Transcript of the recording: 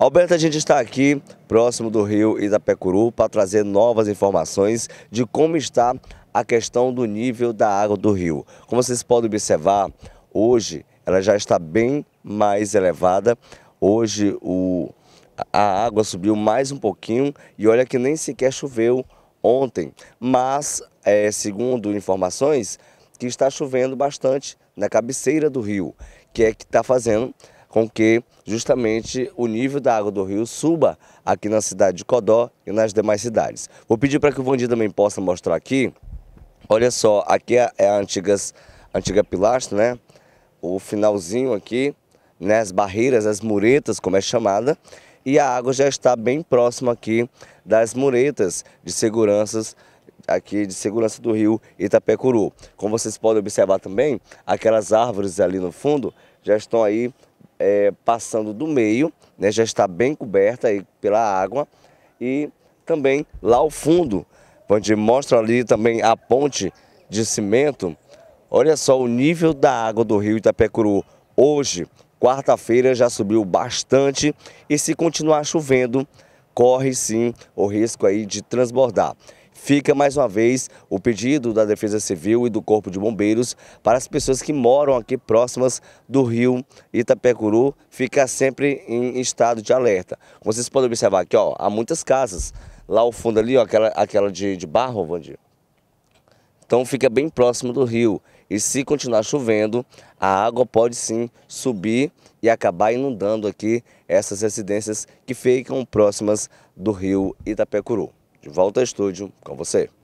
Alberto, a gente está aqui próximo do rio Itapecuru para trazer novas informações de como está a questão do nível da água do rio. Como vocês podem observar, hoje ela já está bem mais elevada. Hoje o, a água subiu mais um pouquinho e olha que nem sequer choveu ontem. Mas, é, segundo informações, que está chovendo bastante na cabeceira do rio, que é que está fazendo com que justamente o nível da água do rio suba aqui na cidade de Codó e nas demais cidades. Vou pedir para que o Vandir também possa mostrar aqui. Olha só, aqui é, é a antigas, antiga pilastra, né? O finalzinho aqui, né? as barreiras, as muretas, como é chamada. E a água já está bem próxima aqui das muretas de seguranças aqui de segurança do rio Itapecuru. Como vocês podem observar também, aquelas árvores ali no fundo já estão aí é, passando do meio, né, já está bem coberta aí pela água e também lá ao fundo, onde mostra ali também a ponte de cimento, olha só o nível da água do rio Itapecuru hoje, quarta-feira, já subiu bastante e se continuar chovendo, corre sim o risco aí de transbordar. Fica mais uma vez o pedido da Defesa Civil e do Corpo de Bombeiros para as pessoas que moram aqui próximas do rio Itapecuru ficar sempre em estado de alerta. Como vocês podem observar aqui, ó, há muitas casas. Lá ao fundo ali, ó, aquela, aquela de, de barro, Vandinho. Então fica bem próximo do rio. E se continuar chovendo, a água pode sim subir e acabar inundando aqui essas residências que ficam próximas do rio Itapecuru. De volta ao estúdio com você.